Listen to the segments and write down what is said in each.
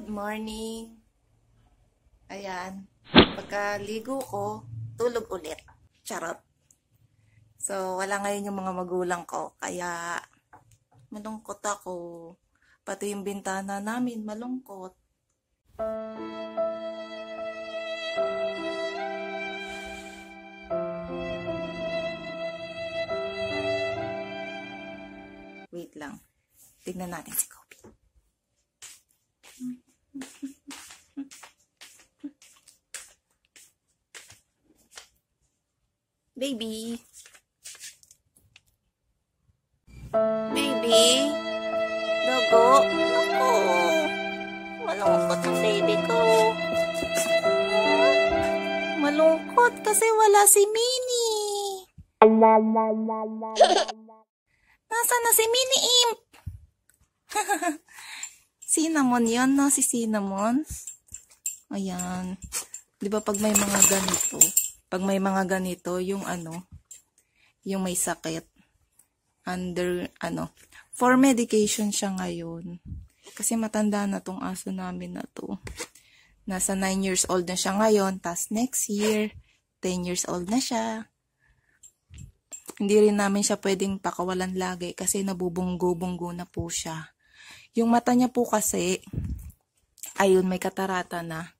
Good morning. Ayan. Pagkaligo ko, tulog ulit. Charot. So, wala ngayon yung mga magulang ko. Kaya, malungkot ako. Pati yung bintana namin, malungkot. Wait lang. Tignan natin si Baby. Baby. Dago. Ako. Malungkot ang baby ko. Malungkot kasi wala si Minnie. Nasaan na si Minnie Imp? Cinnamon yon no? Si cinnamon. Ayan. Di ba pag may mga ganito, pag may mga ganito, yung ano, yung may sakit, under, ano, for medication siya ngayon. Kasi matanda na tong aso namin na to. Nasa 9 years old na siya ngayon, Tapos next year, 10 years old na siya. Hindi rin namin siya pwedeng pakawalan lagi kasi nabubunggo-bunggo na po siya. Yung mata niya po kasi, ayun, may katarata na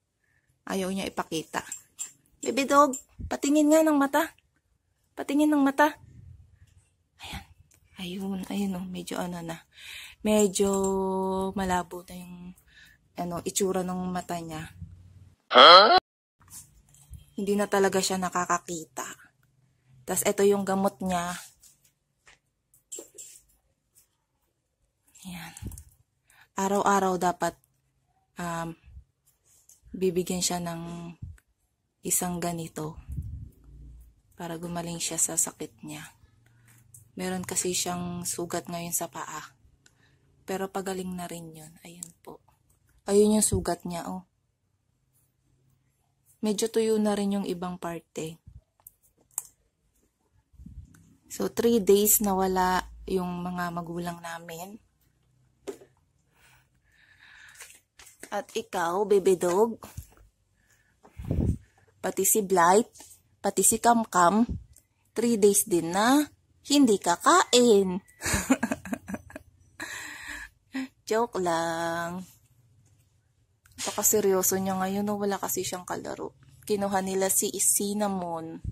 ayaw niya ipakita. Baby dog, patingin nga ng mata. Patingin ng mata. Ayan. Ayun, ayun oh, medyo ano na. Medyo malabo na yung ano, itsura ng mata niya. Huh? Hindi na talaga siya nakakakita. Tapos ito yung gamot niya. Ayan araw-araw dapat um, bibigyan siya ng isang ganito para gumaling siya sa sakit niya. Meron kasi siyang sugat ngayon sa paa. Pero pagaling na rin yun. Ayun po. Ayun yung sugat niya, oh. Medyo tuyo na rin yung ibang parte. So, 3 days na wala yung mga magulang namin. At ikaw, baby dog, pati si Blight, pati si Kamkam, 3 days din na hindi kakain. Joke lang. Baka seryoso niya ngayon, no? wala kasi siyang kalaro. Kinuha nila si Cinnamon.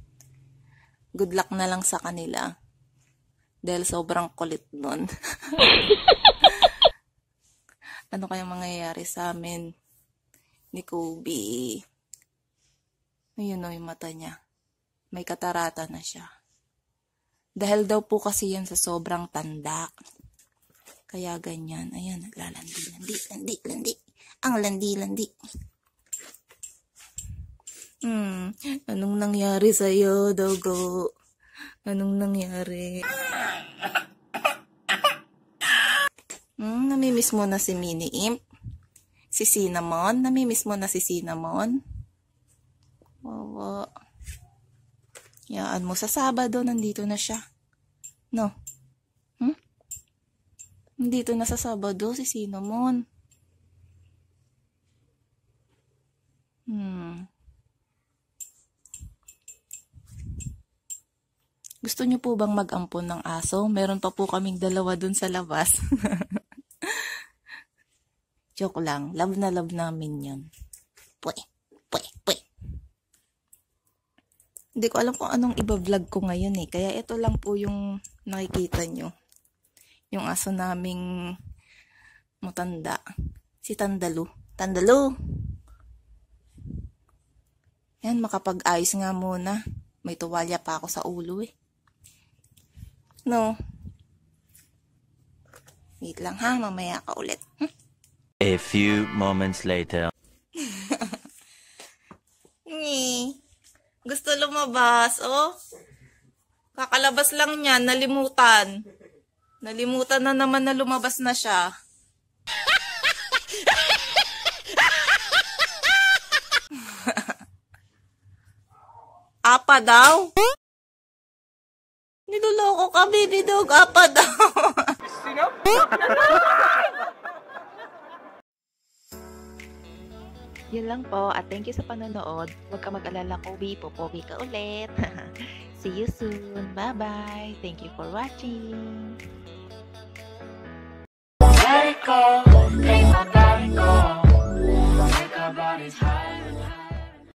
Good luck na lang sa kanila. Dahil sobrang kulit nun. ano kayang mangyayari sa amin ni Kobe. Ayun o, oh, yung mata niya. May katarata na siya. Dahil daw po kasi yan sa sobrang tandak. Kaya ganyan. Ayan, naglalandi, landi, landi, landi. Ang landi, landi. Hmm, anong nangyari sa'yo, Dogo? Anong nangyari? Ah! Hmm, namimiss mo na si Mini Imp. Si Cinnamon. Namimiss mo na si Cinnamon. Wawa. Yaan mo. Sa Sabado, nandito na siya. No? Hmm? Nandito na sa Sabado si Cinnamon. Hmm. Gusto niyo po bang mag-ampon ng aso? Meron pa po kaming dalawa dun sa labas. Joke lang. Love na love namin yun. Pwe, pwe, pwe. Hindi ko alam kung anong iba-vlog ko ngayon eh. Kaya ito lang po yung nakikita nyo. Yung aso naming matanda. Si Tandalo. Tandalo! Yan, makapag-ayos nga muna. May tuwalya pa ako sa ulo eh. No. Wait lang ha, mamaya ka ulit. Hm? A few moments later. Ni, gusto lumabas, oh. Kakalabas lang niya, nalimutan. Nalimutan na naman na lumabas na siya. apa daw? Niloloko ka, kami, dog. apa daw. Sino? Yun lang po at thank you sa panonood. Huwag ka mag-alala, ko, Kobe. Popogi ka ulit. See you soon. Bye-bye. Thank you for watching. Michael.